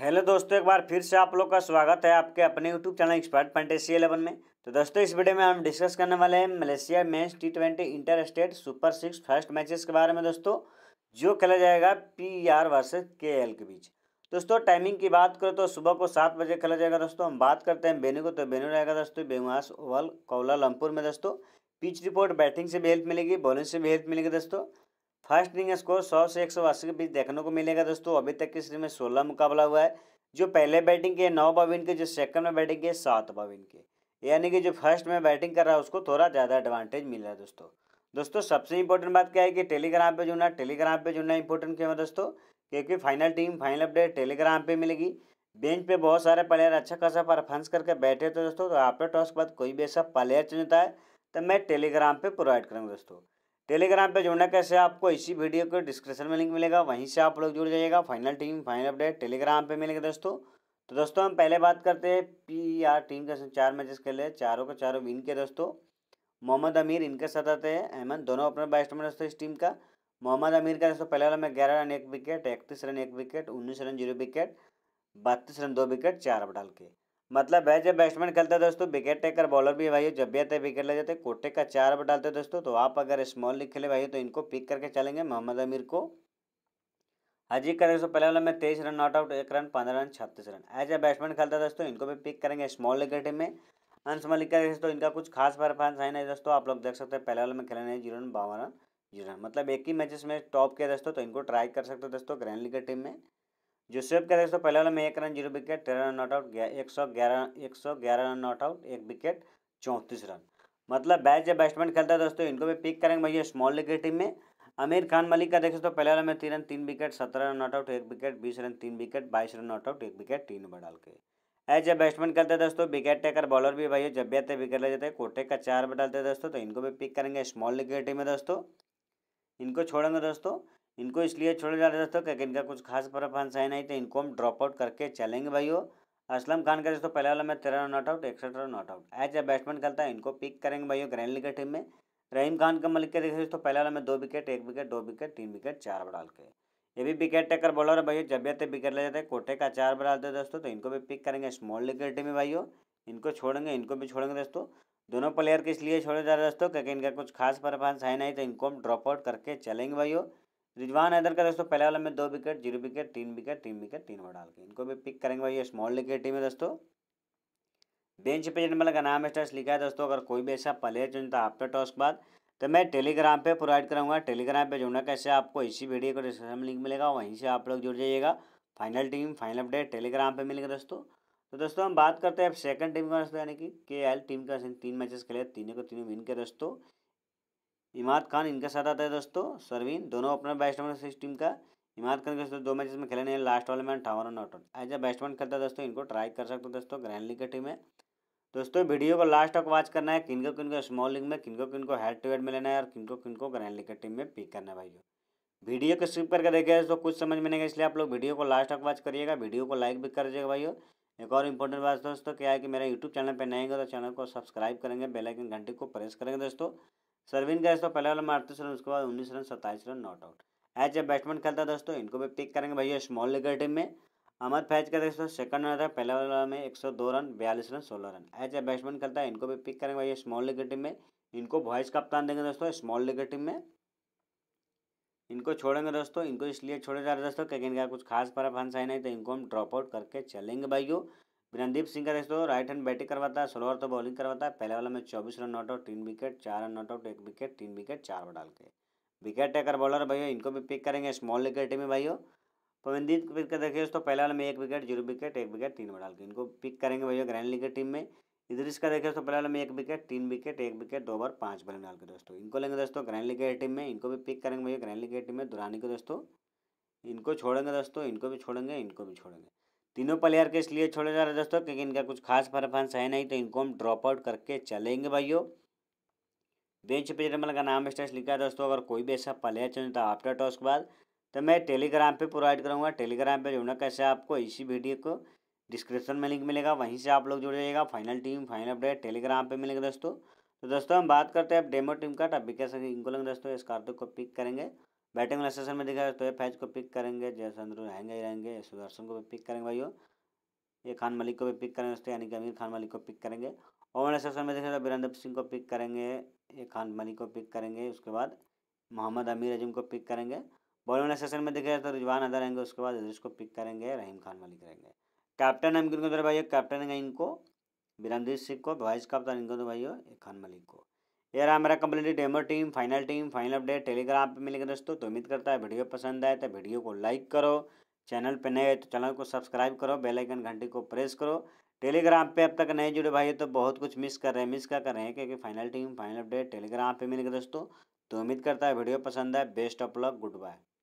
hello दोस्तों एक बार फिर से आप लोग का स्वागत है आपके अपने YouTube channel expert fantasy eleven में तो दोस्तों इस वीडियो में हम डिस्कस करने वाले हैं Malaysia men's T twenty inter state super six first matches के बारे में दोस्तों जो खेला जाएगा P R versus K L के बीच दोस्तों टाइमिंग की बात करें तो सुबह को सात बजे खेला जाएगा दोस्तों हम बात करते हैं बेनू को तो बेनू रहेगा दोस्तों बेमास ओवल कौला लमपुर में दोस्तों पिच रिपोर्ट बैटिंग से भी हेल्प मिलेगी बॉलिंग से भी हेल्प मिलेगी दोस्तों फर्स्ट इनिंग स्कोर 100 से 180 के बीच देखने को मिलेगा दोस्तों अभी तक की सीरीज में 16 मुकाबला हुआ है जो पहले बैटिंग के नौ ओवर विन के जो सेकंड में बैटिंग के सात ओवर विन के यानी कि जो फर्स्ट में बैटिंग कर रहा है उसको थोड़ा ज़्यादा एडवांटेज मिल रहा है दोस्तों दोस्तों सबसे इंपॉर्टेंट बात क्या है कि टेलीग्राम पे जुड़ना टेलीग्राम पे जुड़ना इंपॉर्टेंट क्यों है दोस्तों क्योंकि final team final update Telegram पर मिलेगी बेंच पर बहुत सारे प्लेयर अच्छा खासा परफॉर्मेंस करके बैठे तो दोस्तों तो आफ्टर टॉस के बाद कोई भी ऐसा प्लेयर चुनता है तो मैं टेलीग्राम पर प्रोवाइड करूँगा दोस्तों टेलीग्राम पे जुड़ना कैसे आपको इसी वीडियो के डिस्क्रिप्शन में लिंक मिलेगा वहीं से आप लोग जुड़ जाइएगा final team final update Telegram पे मिलेगा दोस्तों तो दोस्तों हम पहले बात करते हैं पी आर टीम के चार मैचेस खेले चारों के चारों विन के दोस्तों मोहम्मद अमीर इनके साथ आते हैं अहमद दोनों अपने बैट्समैन दोस्तों इस टीम का मोहम्मद अमीर का दोस्तों पहले वाला में ग्यारह रन एक विकेट इकतीस रन एक विकेट उन्नीस रन जीरो विकेट बत्तीस रन दो विकेट चार डाल के मतलब है जब बैट्समैन खेलते हैं दोस्तों विकेट टेकर बॉलर भी भाई जब भी आते हैं विकेट ले जाते हैं कोटे का चार पर डालते हैं दोस्तों तो आप अगर स्मॉल लीग खेले भाई तो इनको पिक करके चलेंगे मोहम्मद अमीर को हाजी का दोस्तों पहले वाले में तेईस रन नॉट आउट एक रन पंद्रह रन छत्तीस रन एज ए बैट्समैन खेलता है दोस्तों इनको भी पिक करेंगे स्मॉल लीग टीम में स्मॉल लीग का दोस्तों इनका कुछ खास परफॉर्मेंस है नहीं दोस्तों आप लोग देख सकते हैं पहले वाले में खेले नहीं जीरो रन बावन रन जीरो रन मतलब एक ही मैचेस में टॉप किया दोस्तों तो इनको ट्राई कर सकते हो दोस्तों ग्रैंड लीग टीम में जोसेफ का दोस्तों पहले वाला में एक रन जीरो विकेट तेरह रन नॉट आउट एक सौ ग्यारह एक सौ ग्यारह रन नॉट आउट एक विकेट चौंतीस रन मतलब बैच जब बैट्समैन खेलता है दोस्तों इनको भी पिक करेंगे भैया स्मॉल लीग की टीम में आमिर खान मलिक का देखें तो पहले वाला में तीन रन तीन विकेट सत्रह रन नॉट आउट एक विकेट बीस रन तीन विकेट बाईस रन नॉट आउट एक विकेट तीन ओवर डाल के एज ए बैट्समैन खेलते हैं दोस्तों विकेट टेकर बॉलर भी भाई जब भी आते विकेट ले जाते हैं कोटे का चार ओवर डालते हैं दोस्तों तो इनको भी पिक करेंगे स्मॉल लीग की टीम में दोस्तों इनको छोड़ेंगे दोस्तों इनको इसलिए छोड़ जा रहे दोस्तों क्योंकि इनका कुछ खास परफॉर्मेंस है नहीं तो इनको हम ड्रॉप आउट करके चलेंगे भाई असलम खान का दोस्तों पहले वाला में तेरह रन नॉट आउट एकसठ not out as a batsman करता है इनको पिक करेंगे भाई ग्रैंड लीग टीम में रहीम खान का मलिक के देखिए दोस्तों पहले वाला में दो विकेट एक विकेट दो विकेट तीन विकेट चार डाल के ये भी विकेट टेकर बॉलर है भाई जब भी विकेट ले जाते हैं कोटे का चार बढ़ा आते दोस्तों तो इनको भी पिक करेंगे स्मॉल लीग टीम में भाइयों इनको छोड़ेंगे इनको भी छोड़ेंगे दोस्तों दोनों प्लेयर के इसलिए छोड़े जा रहे दोस्तों क्योंकि इनका कुछ खास परफॉर्मेंस है नहीं तो इनको हम ड्रॉप आउट करके चलेंगे भाइयों रिजवान हैदर का दोस्तों पहले वाला में दो विकेट जीरो विकेट तीन विकेट तीन विकेट तीन ओवर डाल के इनको भी पिक करेंगे भाई ये स्मॉल लीग की टीम है दोस्तों बेंच पे जिन का नाम स्टार्स लिखा है दोस्तों अगर कोई भी ऐसा प्लेयर चुनता आपके टॉस के बाद तो मैं टेलीग्राम पे प्रोवाइड करूँगा टेलीग्राम पे जुड़ना कैसे आपको इसी वीडियो को डिस्क्रिप्शन में लिंक मिलेगा वहीं से आप लोग जुड़ जाइएगा final team final update Telegram पे मिलेगा दोस्तों तो दोस्तों हम बात करते हैं अब सेकंड टीम का दोस्तों यानी कि के एल टीम का तीन मैचेस खेले तीनों को तीनों विन के दोस्तों इमाद खान इनके साथ आता है दोस्तों सरवीन दोनों अपना बैट्समैन इस टीम का इमाद खान के दोस्तों दो मैचेस में खेले नहीं लास्ट वाले मैन अठावन not out as a batsman खेलता है दोस्तों इनको ट्राई कर सकते हो दोस्तों ग्रैंड लीग की टीम है दोस्तों वीडियो को लास्ट तक वॉच करना है किनको किनको स्मॉल लीग में किनको किनको हेड टू हेड में लेना है और किनको किनको ग्रैंड लीग की टीम में पिक करना है भाई वीडियो को स्किप करके देखिए दोस्तों कुछ समझ में नहीं इसलिए आप लोग वीडियो को लास्ट तक वॉच करिएगा वीडियो को लाइक भी कर दीजिएगा भाई एक और इम्पोर्टेंट बात दोस्तों क्या है कि मेरा यूट्यूब चैनल पर नएंगे तो चैनल को सब्सक्राइब करेंगे बेलाइकन घंटे को प्रेस करेंगे दोस्तों सरविन का तो पहले वाला में अड़तीस रन उसके बाद उन्नीस रन सत्ताईस run not out as a batsman खेलता है दोस्तों इनको भी पिक करेंगे भैया स्मॉल लीगर टीम में अहमद फैज का दोस्तों सेकंड रनर है पहले वाला में एक सौ दो रन बयालीस रन सोलह रन एज ए बैट्समैन खेलता है इनको भी पिक करेंगे भैया स्मॉल लीगर टीम में इनको वॉइस कप्तान देंगे दोस्तों स्मॉल लीगर टीम में इनको छोड़ेंगे दोस्तों इनको इसलिए छोड़े जा रहे दोस्तों क्योंकि इनका कुछ खास पर फंस है नहीं तो इनको हम ड्रॉप आउट करके चलेंगे भाइयों विनदीप सिंह का दोस्तों राइट हैंड बैटिंग करवाता है स्लोअर तो बॉलिंग करवाता है पहले वाला में चौबीस रन नॉट आउट तीन विकेट चार रन नॉट आउट एक विकेट तीन विकेट चार ओवर डाल के विकेट टेकर बॉलर भाइयों इनको भी पिक करेंगे स्मॉल टीम में भाइयों पवनदीप पिक कर देखिए दोस्तों पहले वाला में एक विकेट जीरो विकेट एक विकेट तीन ओवर डाल के इनको पिक करेंगे भैया ग्रैंड लीग की टीम में इधर इसका देखिए दोस्तों पहले वाले में एक विकेट तीन विकेट एक विकेट दो ओवर पाँच बॉलिंग डाल के दोस्तों इनको लेंगे दोस्तों ग्रैंड लीग की टीम में इनको भी पिक करेंगे भैया ग्रैंड लीग की टीम में दुरानी को दोस्तों इनको छोड़ेंगे दोस्तों इनको भी छोड़ेंगे इनको भी छोड़ेंगे तीनों प्लेयर के इसलिए छोड़े जा रहे दोस्तों क्योंकि इनका कुछ खास परफॉर्मेंस है नहीं तो इनको हम ड्रॉप आउट करके चलेंगे भाइयों बेंच पे नंबर का नाम स्टेस लिखा है दोस्तों अगर कोई भी ऐसा प्लेयर चाहिए था आफ्टर टॉस के बाद तो मैं टेलीग्राम पे प्रोवाइड करूँगा टेलीग्राम पे जुड़ना कैसे आपको इसी वीडियो को डिस्क्रिप्शन में लिंक मिलेगा वहीं से आप लोग जुड़ जाएगा final team final update Telegram पे मिलेगा दोस्तों तो दोस्तों हम बात करते हैं अब डेमो टीम का टॉपिक कैसे इनको लेंगे दोस्तों इस कार्तिक को पिक करेंगे बैटिंग वाले सेशन में दिखा तो फैज को पिक करेंगे जयचंद्र रहेंगे ही रहेंगे सुदर्शन को भी पिक करेंगे भाई ये खान मलिक को भी पिक करेंगे दोस्तों यानी कि अमीर खान मलिक को पिक करेंगे और वाले सेशन में देखें तो वीरेंद्र सिंह को पिक करेंगे ये खान मलिक को पिक करेंगे उसके बाद मोहम्मद अमीर अजीम को पिक करेंगे बॉलिंग वाले सेशन में देखें तो रिजवान अदा रहेंगे उसके बाद अदर्स को पिक करेंगे रहीम खान मलिक रहेंगे कैप्टन हम को भाई कैप्टन है इनको वीरेंद्र सिंह को वाइस कप्तान इनको भाई खान मलिक को यार हमारा complete demo team final team final update Telegram पे मिलेगा दोस्तों तो उम्मीद करता है वीडियो पसंद आए तो वीडियो को लाइक करो चैनल पे नए तो चैनल को सब्सक्राइब करो बेल आइकन घंटी को प्रेस करो टेलीग्राम पे अब तक नए जुड़े भाई तो बहुत कुछ मिस कर रहे हैं मिस क्या कर रहे हैं क्योंकि final team final update Telegram पे मिलेगा दोस्तों तो उम्मीद करता है वीडियो पसंद आए best of luck good bye